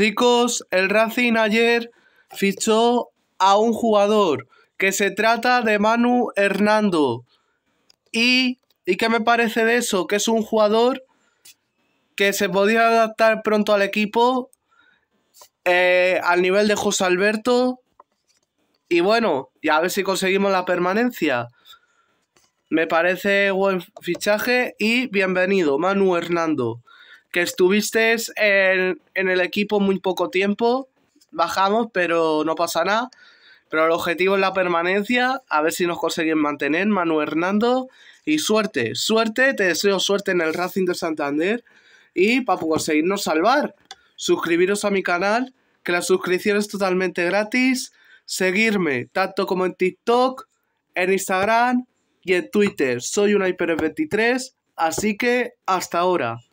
Chicos, el Racing ayer fichó a un jugador que se trata de Manu Hernando. ¿Y, qué me parece de eso? Que es un jugador que se podía adaptar pronto al equipo, eh, al nivel de José Alberto. Y bueno, ya a ver si conseguimos la permanencia. Me parece buen fichaje y bienvenido, Manu Hernando que estuviste en, el equipo muy poco tiempo, bajamos, pero no pasa nada. Pero el objetivo es la permanencia, a ver si nos consiguen mantener, Manu Hernando. Y suerte, suerte, te deseo suerte en el Racing de Santander. Y para conseguirnos salvar, suscribiros a mi canal, que la suscripción es totalmente gratis. Seguirme tanto como en TikTok, en Instagram y en Twitter. Soy una 23 así que hasta ahora.